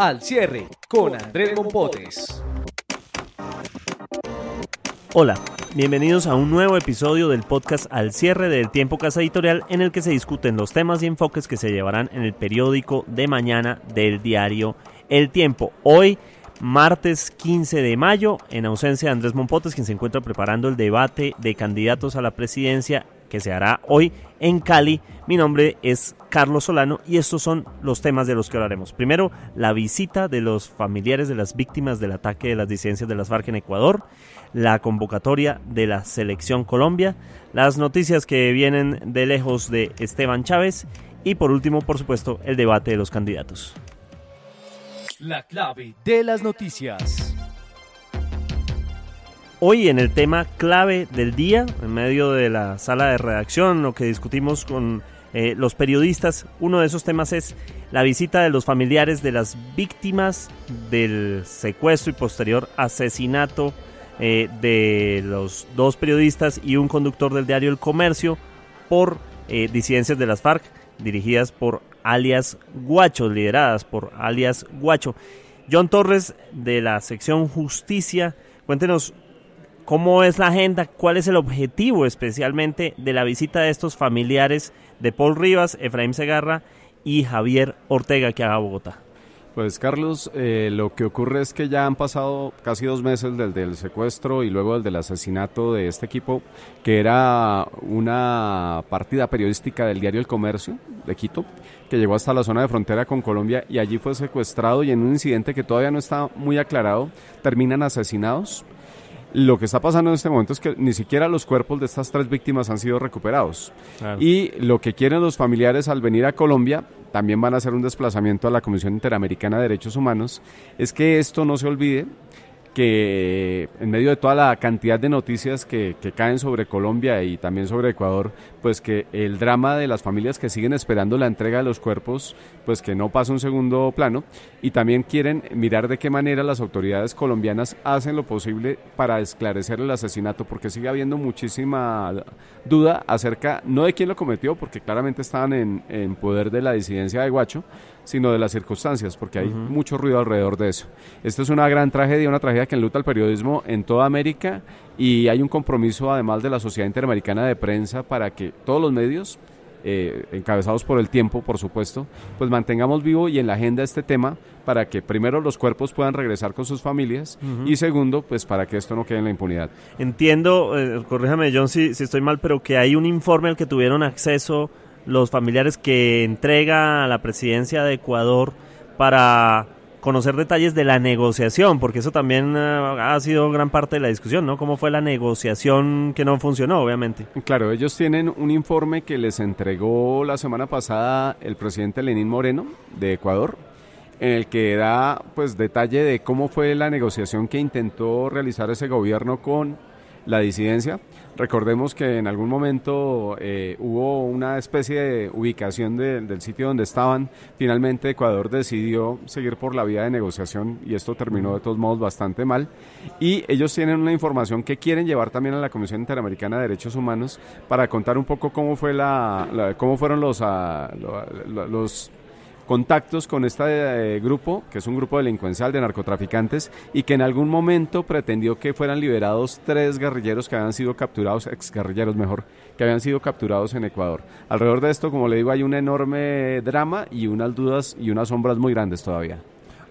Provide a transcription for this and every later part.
Al cierre con Andrés Mompotes. Hola, bienvenidos a un nuevo episodio del podcast Al cierre del Tiempo Casa Editorial en el que se discuten los temas y enfoques que se llevarán en el periódico de mañana del diario El Tiempo. Hoy martes 15 de mayo, en ausencia de Andrés Mompotes, quien se encuentra preparando el debate de candidatos a la presidencia que se hará hoy en Cali. Mi nombre es Carlos Solano y estos son los temas de los que hablaremos. Primero, la visita de los familiares de las víctimas del ataque de las disidencias de las FARC en Ecuador, la convocatoria de la selección Colombia, las noticias que vienen de lejos de Esteban Chávez y por último, por supuesto, el debate de los candidatos. La clave de las noticias. Hoy en el tema clave del día, en medio de la sala de redacción, lo que discutimos con eh, los periodistas, uno de esos temas es la visita de los familiares de las víctimas del secuestro y posterior asesinato eh, de los dos periodistas y un conductor del diario El Comercio por eh, disidencias de las FARC dirigidas por alias Guacho, lideradas por alias Guacho. John Torres de la sección Justicia, cuéntenos cómo es la agenda, cuál es el objetivo especialmente de la visita de estos familiares de Paul Rivas, Efraín Segarra y Javier Ortega que haga Bogotá. Pues Carlos, eh, lo que ocurre es que ya han pasado casi dos meses del, del secuestro y luego del, del asesinato de este equipo, que era una partida periodística del diario El Comercio de Quito, que llegó hasta la zona de frontera con Colombia y allí fue secuestrado y en un incidente que todavía no está muy aclarado, terminan asesinados. Lo que está pasando en este momento es que ni siquiera los cuerpos de estas tres víctimas han sido recuperados. Y lo que quieren los familiares al venir a Colombia, también van a hacer un desplazamiento a la Comisión Interamericana de Derechos Humanos, es que esto no se olvide que en medio de toda la cantidad de noticias que, caen sobre Colombia y también sobre Ecuador, pues que el drama de las familias que siguen esperando la entrega de los cuerpos, pues que no pasa un segundo plano, y también quieren mirar de qué manera las autoridades colombianas hacen lo posible para esclarecer el asesinato, porque sigue habiendo muchísima duda acerca, no de quién lo cometió, porque claramente estaban en, en poder de la disidencia de Guacho, sino de las circunstancias, porque hay mucho ruido alrededor de eso. esto es una gran tragedia, una tragedia que enluta al periodismo en toda América y hay un compromiso además de la Sociedad Interamericana de Prensa para que todos los medios, eh, encabezados por el tiempo, por supuesto, pues mantengamos vivo y en la agenda este tema para que primero los cuerpos puedan regresar con sus familias y segundo, pues para que esto no quede en la impunidad. Entiendo, eh, corríjame John si, si estoy mal, pero que hay un informe al que tuvieron acceso los familiares que entrega a la presidencia de Ecuador para conocer detalles de la negociación, porque eso también eh, ha sido gran parte de la discusión, ¿no? ¿Cómo fue la negociación que no funcionó, obviamente? Claro, ellos tienen un informe que les entregó la semana pasada el presidente Lenín Moreno de Ecuador, en el que da pues detalle de cómo fue la negociación que intentó realizar ese gobierno con la disidencia, Recordemos que en algún momento eh, hubo una especie de ubicación del sitio donde estaban. Finalmente Ecuador decidió seguir por la vía de negociación y esto terminó de todos modos bastante mal. Y ellos tienen una información que quieren llevar también a la Comisión Interamericana de Derechos Humanos para contar un poco cómo fue la, cómo fueron los, ah, los contactos con este eh, grupo, que es un grupo delincuencial de narcotraficantes, y que en algún momento pretendió que fueran liberados tres guerrilleros que habían sido capturados, ex guerrilleros mejor, que habían sido capturados en Ecuador. Alrededor de esto, como le digo, hay un enorme drama y unas dudas y unas sombras muy grandes todavía.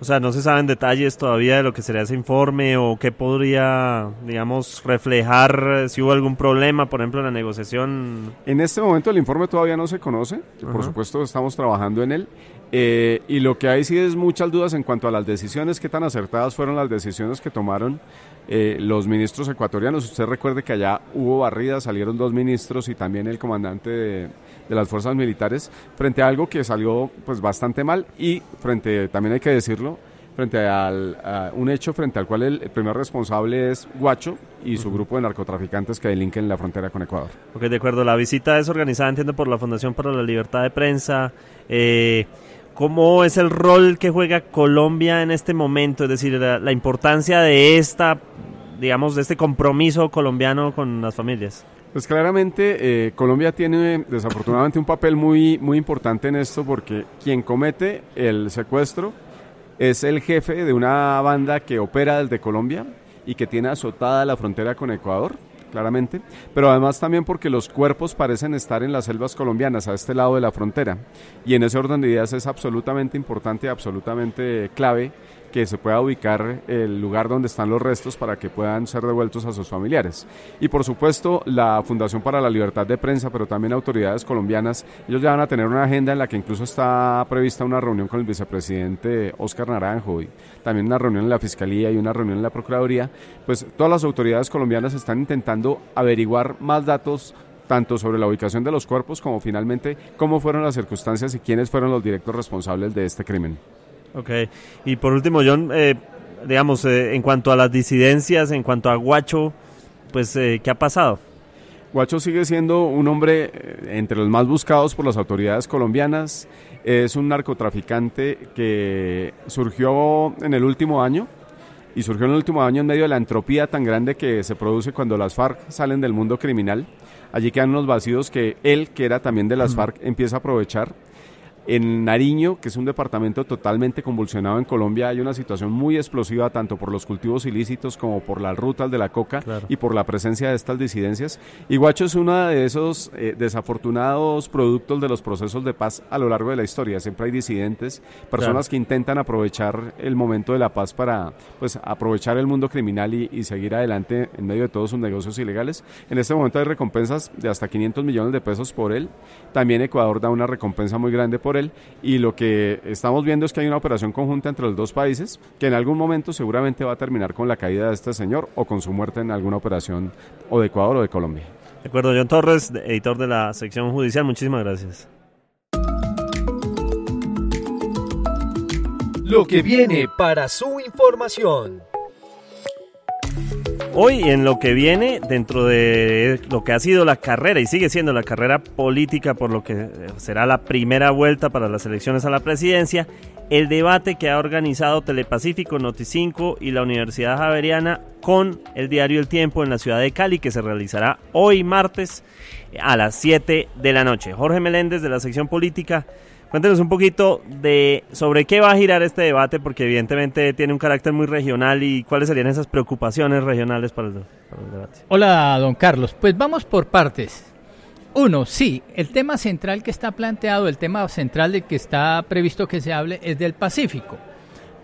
O sea, no se saben detalles todavía de lo que sería ese informe o qué podría, digamos, reflejar eh, si hubo algún problema, por ejemplo, en la negociación. En este momento el informe todavía no se conoce, por supuesto estamos trabajando en él. Eh, y lo que hay sí es muchas dudas en cuanto a las decisiones, qué tan acertadas fueron las decisiones que tomaron eh, los ministros ecuatorianos. Usted recuerde que allá hubo barridas, salieron dos ministros y también el comandante de, de las fuerzas militares frente a algo que salió pues bastante mal y frente, también hay que decirlo, frente al, a un hecho frente al cual el primer responsable es Guacho y su grupo de narcotraficantes que delinquen la frontera con Ecuador. Ok, de acuerdo. La visita es organizada, entiendo, por la Fundación para la Libertad de Prensa. Eh, ¿Cómo es el rol que juega Colombia en este momento? Es decir, la, importancia de esta digamos, de este compromiso colombiano con las familias? Pues claramente eh, Colombia tiene desafortunadamente un papel muy, muy importante en esto porque quien comete el secuestro es el jefe de una banda que opera desde Colombia y que tiene azotada la frontera con Ecuador, claramente, pero además también porque los cuerpos parecen estar en las selvas colombianas, a este lado de la frontera. Y en ese orden de ideas es absolutamente importante, absolutamente clave que se pueda ubicar el lugar donde están los restos para que puedan ser devueltos a sus familiares. Y por supuesto, la Fundación para la Libertad de Prensa, pero también autoridades colombianas, ellos ya van a tener una agenda en la que incluso está prevista una reunión con el vicepresidente Óscar Naranjo y también una reunión en la Fiscalía y una reunión en la Procuraduría. Pues todas las autoridades colombianas están intentando averiguar más datos tanto sobre la ubicación de los cuerpos como finalmente cómo fueron las circunstancias y quiénes fueron los directos responsables de este crimen. Ok, y por último, John, eh, digamos, eh, en cuanto a las disidencias, en cuanto a Guacho, pues, eh, ¿qué ha pasado? Guacho sigue siendo un hombre entre los más buscados por las autoridades colombianas. Es un narcotraficante que surgió en el último año y surgió en el último año en medio de la entropía tan grande que se produce cuando las FARC salen del mundo criminal. Allí quedan unos vacíos que él, que era también de las FARC, empieza a aprovechar en Nariño, que es un departamento totalmente convulsionado en Colombia, hay una situación muy explosiva tanto por los cultivos ilícitos como por la rutas de la coca y por la presencia de estas disidencias. Y Guacho es uno de esos eh, desafortunados productos de los procesos de paz a lo largo de la historia. Siempre hay disidentes, personas que intentan aprovechar el momento de la paz para pues, aprovechar el mundo criminal y, seguir adelante en medio de todos sus negocios ilegales. En este momento hay recompensas de hasta 500 millones de pesos por él. También Ecuador da una recompensa muy grande por él y lo que estamos viendo es que hay una operación conjunta entre los dos países que en algún momento seguramente va a terminar con la caída de este señor o con su muerte en alguna operación o de Ecuador o de Colombia. De acuerdo, John Torres, editor de la sección judicial, muchísimas gracias. Lo que viene para su información. Hoy en lo que viene, dentro de lo que ha sido la carrera y sigue siendo la carrera política por lo que eh, será la primera vuelta para las elecciones a la presidencia, el debate que ha organizado Telepacífico, Noticinco y la Universidad Javeriana con el diario El Tiempo en la ciudad de Cali que se realizará hoy martes a las 7 de la noche. Jorge Meléndez de la sección política Cuéntenos un poquito de sobre qué va a girar este debate, porque evidentemente tiene un carácter muy regional y cuáles serían esas preocupaciones regionales para el, para el debate. Hola, don Carlos. Pues vamos por partes. Uno, sí, el tema central que está planteado, el tema central del que está previsto que se hable es del Pacífico.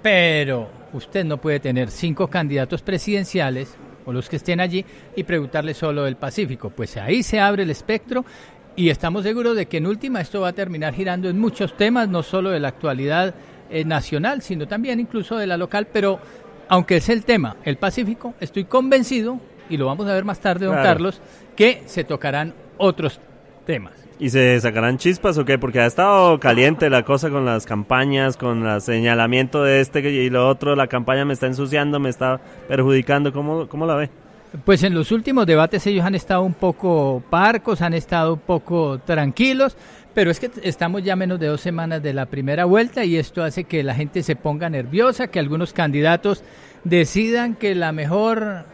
Pero usted no puede tener cinco candidatos presidenciales o los que estén allí y preguntarle solo del Pacífico. Pues ahí se abre el espectro y estamos seguros de que en última esto va a terminar girando en muchos temas, no solo de la actualidad eh, nacional, sino también incluso de la local, pero aunque es el tema, el Pacífico, estoy convencido, y lo vamos a ver más tarde, don Carlos, que se tocarán otros temas. ¿Y se sacarán chispas o qué? Porque ha estado caliente la cosa con las campañas, con el señalamiento de este y lo otro, la campaña me está ensuciando, me está perjudicando, ¿cómo, cómo la ve? Pues en los últimos debates ellos han estado un poco parcos, han estado un poco tranquilos, pero es que estamos ya menos de dos semanas de la primera vuelta y esto hace que la gente se ponga nerviosa, que algunos candidatos decidan que la mejor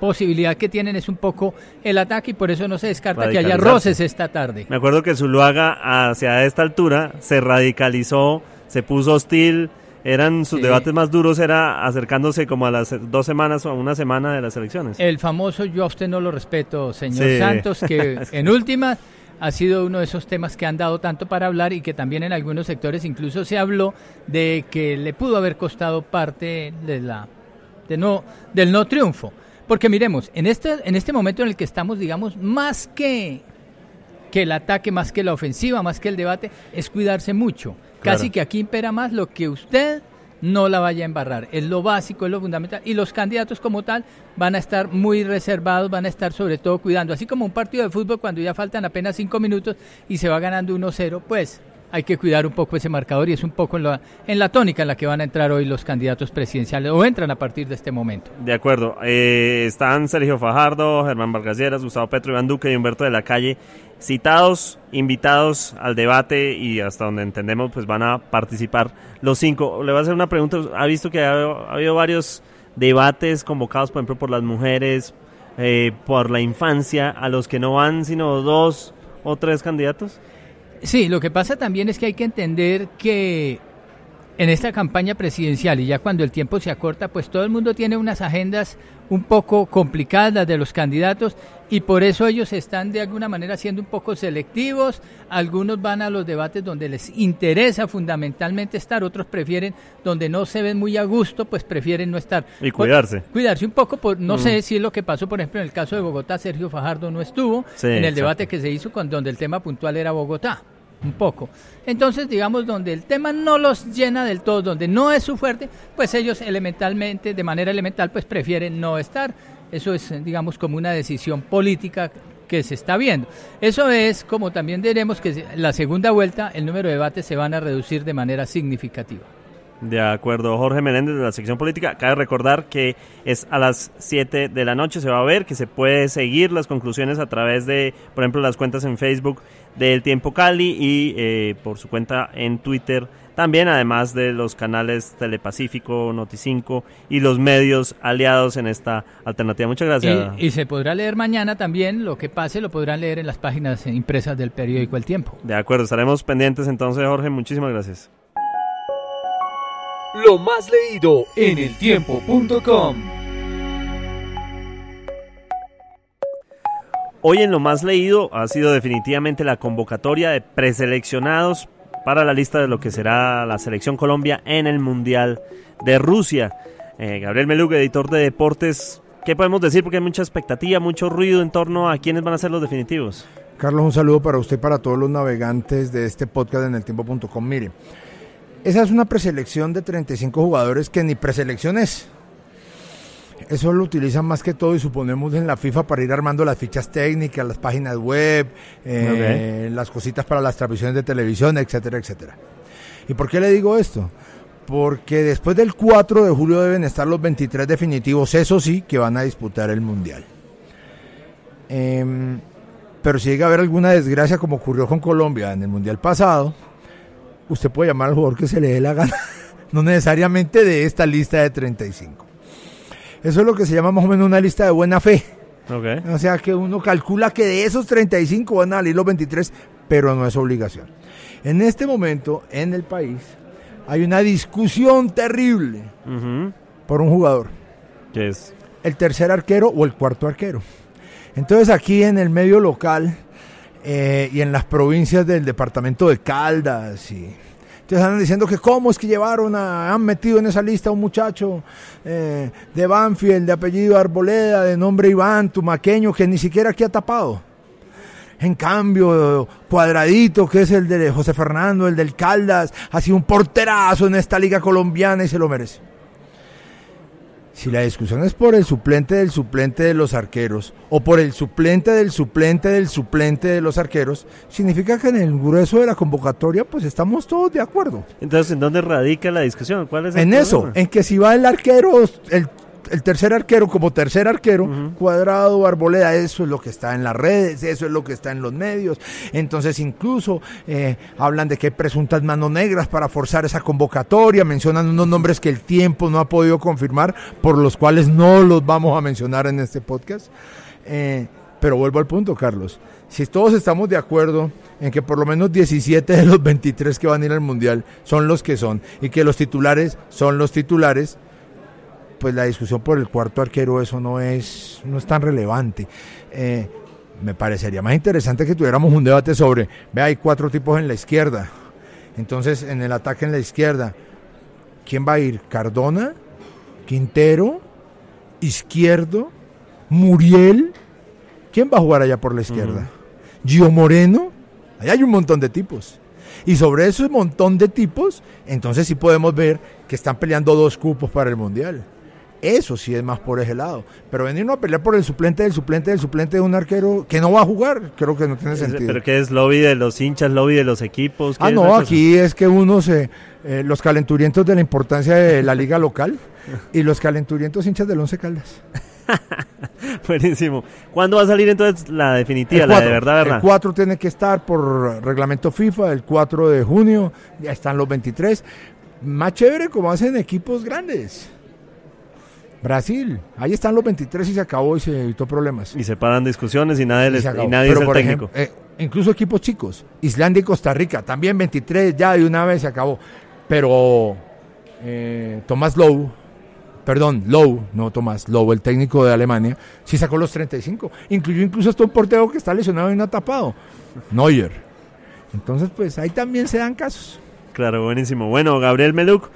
posibilidad que tienen es un poco el ataque y por eso no se descarta que haya roces esta tarde. Me acuerdo que Zuluaga hacia esta altura se radicalizó, se puso hostil, eran sus debates más duros era acercándose como a las dos semanas o a una semana de las elecciones. El famoso yo a usted no lo respeto, señor Santos, que en últimas ha sido uno de esos temas que han dado tanto para hablar y que también en algunos sectores incluso se habló de que le pudo haber costado parte de la de no del no triunfo. Porque miremos, en este en este momento en el que estamos, digamos, más que que el ataque, más que la ofensiva, más que el debate, es cuidarse mucho. Casi que aquí impera más lo que usted no la vaya a embarrar. Es lo básico, es lo fundamental. Y los candidatos como tal van a estar muy reservados, van a estar sobre todo cuidando. Así como un partido de fútbol cuando ya faltan apenas cinco minutos y se va ganando 1-0, pues hay que cuidar un poco ese marcador y es un poco en la, en la tónica en la que van a entrar hoy los candidatos presidenciales o entran a partir de este momento. De acuerdo. Eh, están Sergio Fajardo, Germán Vargas Lleras, Gustavo Petro, Iván Duque y Humberto de la Calle citados, invitados al debate y hasta donde entendemos pues van a participar los cinco. Le voy a hacer una pregunta, ha visto que ha, habido varios debates convocados por ejemplo por las mujeres, eh, por la infancia, a los que no van sino dos o tres candidatos. Sí, lo que pasa también es que hay que entender que en esta campaña presidencial y ya cuando el tiempo se acorta, pues todo el mundo tiene unas agendas un poco complicadas de los candidatos y por eso ellos están de alguna manera siendo un poco selectivos, algunos van a los debates donde les interesa fundamentalmente estar, otros prefieren donde no se ven muy a gusto, pues prefieren no estar. Y cuidarse. cuidarse un poco, no sé mm. si es lo que pasó, por ejemplo, en el caso de Bogotá, Sergio Fajardo no estuvo en el debate que se hizo con donde el tema puntual era Bogotá un poco. Entonces, digamos, donde el tema no los llena del todo, donde no es su fuerte, pues ellos elementalmente, de manera elemental, pues prefieren no estar. Eso es, digamos, como una decisión política que se está viendo. Eso es, como también diremos, que la segunda vuelta, el número de debates se van a reducir de manera significativa. De acuerdo, Jorge Meléndez de la sección política. Cabe recordar que es a las 7 de la noche, se va a ver que se puede seguir las conclusiones a través de, por ejemplo, las cuentas en Facebook del Tiempo Cali y eh, por su cuenta en Twitter también, además de los canales Telepacífico, Noticinco y los medios aliados en esta alternativa. Muchas gracias. y, se podrá leer mañana también, lo que pase lo podrán leer en las páginas eh, impresas del periódico El Tiempo. De acuerdo, estaremos pendientes entonces, Jorge. Muchísimas gracias lo más leído en Tiempo.com Hoy en lo más leído ha sido definitivamente la convocatoria de preseleccionados para la lista de lo que será la selección Colombia en el Mundial de Rusia. Eh, Gabriel Melug, editor de deportes, ¿qué podemos decir? Porque hay mucha expectativa, mucho ruido en torno a quiénes van a ser los definitivos. Carlos, un saludo para usted, y para todos los navegantes de este podcast en el tiempo.com. Mire, esa es una preselección de 35 jugadores que ni preselección es. Eso lo utilizan más que todo y suponemos en la FIFA para ir armando las fichas técnicas, las páginas web, eh, las cositas para las transmisiones de televisión, etcétera, etcétera. ¿Y por qué le digo esto? Porque después del 4 de julio deben estar los 23 definitivos, eso sí, que van a disputar el Mundial. Em, pero si llega a haber alguna desgracia como ocurrió con Colombia en el Mundial pasado, usted puede llamar al jugador que se le dé la gana, no necesariamente de esta lista de 35. Eso es lo que se llama más o menos una lista de buena fe. O sea que uno calcula que de esos 35 van a salir los 23, pero no es obligación. En este momento, en el país, hay una discusión terrible por un jugador. ¿Qué es? El tercer arquero o el cuarto arquero. Entonces aquí en el medio local eh, y en las provincias del departamento de Caldas y entonces andan diciendo que cómo es que llevaron a, han metido en esa lista a un muchacho eh, de Banfield, de apellido Arboleda, de nombre Iván, tumaqueño, que ni siquiera aquí ha tapado. En cambio, Cuadradito, que es el de José Fernando, el del Caldas, ha sido un porterazo en esta liga colombiana y se lo merece. Si la discusión es por el suplente del suplente de los arqueros o por el suplente del suplente del suplente de los arqueros, significa que en el grueso de la convocatoria pues estamos todos de acuerdo. Entonces, ¿en dónde radica la discusión? ¿Cuál es el En eso, en que si va el arquero, el el tercer arquero como tercer arquero, Cuadrado, Arboleda, eso es lo que está en las redes, eso es lo que está en los medios. Entonces incluso eh, hablan de que hay presuntas manos negras para forzar esa convocatoria, mencionan unos nombres que el tiempo no ha podido confirmar, por los cuales no los vamos a mencionar en este podcast. Eh, pero vuelvo al punto, Carlos. Si todos estamos de acuerdo en que por lo menos 17 de los 23 que van a ir al Mundial son los que son y que los titulares son los titulares, pues la discusión por el cuarto arquero, eso no es, no es tan relevante. Eh, me parecería más interesante que tuviéramos un debate sobre, vea hay cuatro tipos en la izquierda. Entonces, en el ataque en la izquierda, ¿quién va a ir? Cardona, Quintero, Izquierdo, Muriel. ¿Quién va a jugar allá por la izquierda? Gio Moreno. Allá hay un montón de tipos. Y sobre esos montón de tipos, entonces sí podemos ver que están peleando dos cupos para el Mundial. Eso sí es más por ese lado. Pero venirnos a pelear por el suplente del suplente del suplente de un arquero que no va a jugar, creo que no tiene sentido. Pero que es lobby de los hinchas, lobby de los equipos. Ah, no, aquí es que uno se. Eh, los calenturientos de la importancia de la liga local y los calenturientos hinchas del Once Caldas. Buenísimo. ¿Cuándo va a salir entonces la definitiva, la de verdad, verdad? El 4 tiene que estar por reglamento FIFA, el 4 de junio, ya están los 23. Más chévere como hacen equipos grandes. Brasil, ahí están los 23 y se acabó y se evitó problemas. Y se paran discusiones y nadie, les, y nadie es técnico. Eh, incluso equipos chicos, Islandia y Costa Rica, también 23 ya de una vez se acabó. Pero eh, Tomás Lowe, perdón, Lowe, no Tomás, Lowe, el técnico de Alemania, sí sacó los 35. Incluyó incluso hasta este un portero que está lesionado y no ha tapado, Neuer. Entonces, pues ahí también se dan casos. Claro, buenísimo. Bueno, Gabriel Meluc,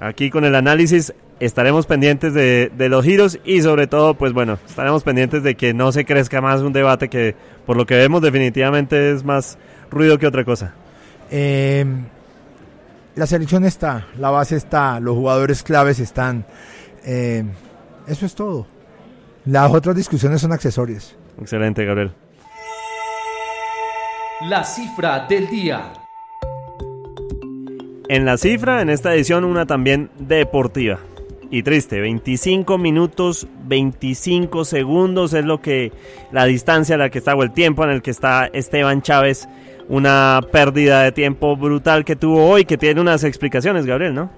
aquí con el análisis estaremos pendientes de, los giros y sobre todo, pues bueno, estaremos pendientes de que no se crezca más un debate que por lo que vemos definitivamente es más ruido que otra cosa. Eh, la selección está, la base está, los jugadores claves están. Eh, eso es todo. Las otras discusiones son accesorias. Excelente, Gabriel. La cifra del día. En la cifra, en esta edición, una también deportiva y triste. 25 minutos, 25 segundos es lo que la distancia en la que está o el tiempo en el que está Esteban Chávez. Una pérdida de tiempo brutal que tuvo hoy, que tiene unas explicaciones, Gabriel, ¿no?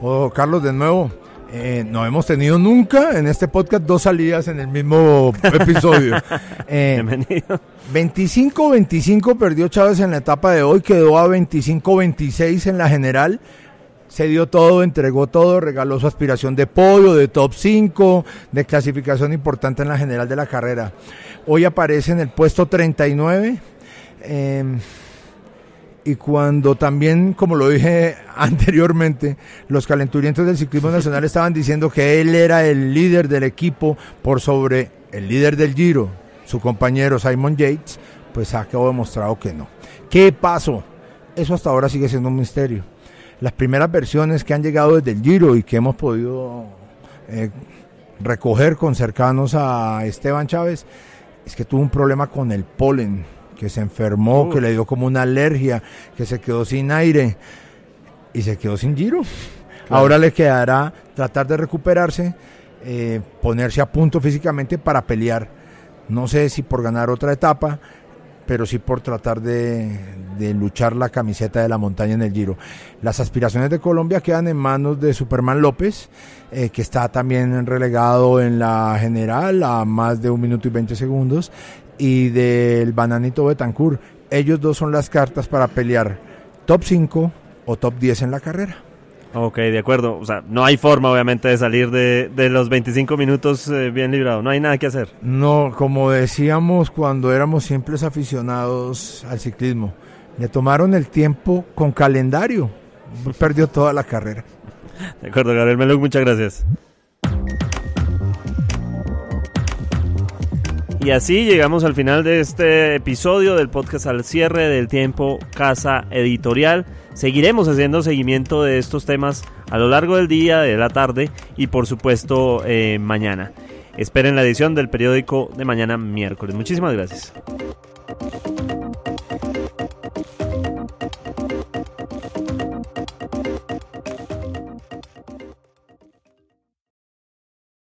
Oh, Carlos, de nuevo, eh, no hemos tenido nunca en este podcast dos salidas en el mismo episodio. Eh, Bienvenido. 25-25 perdió Chávez en la etapa de hoy, quedó a 25-26 en la general se dio todo, entregó todo, regaló su aspiración de podio, de top 5, de clasificación importante en la general de la carrera. Hoy aparece en el puesto 39. Em, y cuando también, como lo dije anteriormente, los calenturientos del ciclismo nacional estaban diciendo que él era el líder del equipo por sobre el líder del Giro, su compañero Simon Yates, pues ha quedado demostrado que no. ¿Qué pasó? Eso hasta ahora sigue siendo un misterio las primeras versiones que han llegado desde el Giro y que hemos podido eh, recoger con cercanos a Esteban Chávez, es que tuvo un problema con el polen, que se enfermó, que le dio como una alergia, que se quedó sin aire y se quedó sin Giro. Ahora le quedará tratar de recuperarse, eh, ponerse a punto físicamente para pelear. No sé si por ganar otra etapa, pero sí por tratar de, luchar la camiseta de la montaña en el Giro. Las aspiraciones de Colombia quedan en manos de Superman López, eh, que está también relegado en la general a más de un minuto y 20 segundos, y del Bananito Betancourt. Ellos dos son las cartas para pelear top 5 o top 10 en la carrera. Ok, de acuerdo. O sea, no hay forma, obviamente, de salir de, los 25 minutos eh, bien librado. No hay nada que hacer. No, como decíamos cuando éramos simples aficionados al ciclismo, le tomaron el tiempo con calendario. Perdió toda la carrera. De acuerdo, Gabriel Meluc, muchas gracias. Y así llegamos al final de este episodio del podcast al cierre del tiempo Casa Editorial. Seguiremos haciendo seguimiento de estos temas a lo largo del día, de la tarde y por supuesto eh, mañana. Esperen la edición del periódico de mañana miércoles. Muchísimas gracias.